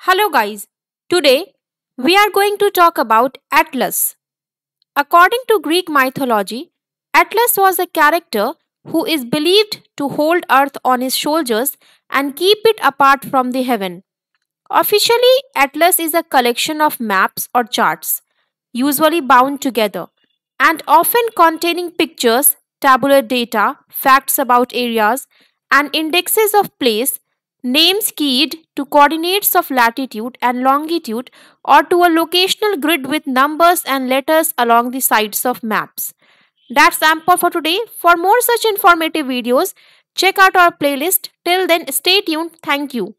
Hello guys, today we are going to talk about Atlas. According to Greek mythology, Atlas was a character who is believed to hold earth on his shoulders and keep it apart from the heaven. Officially, Atlas is a collection of maps or charts, usually bound together, and often containing pictures tabular data, facts about areas, and indexes of place, names keyed to coordinates of latitude and longitude or to a locational grid with numbers and letters along the sides of maps. That's ample for today. For more such informative videos, check out our playlist. Till then, stay tuned. Thank you.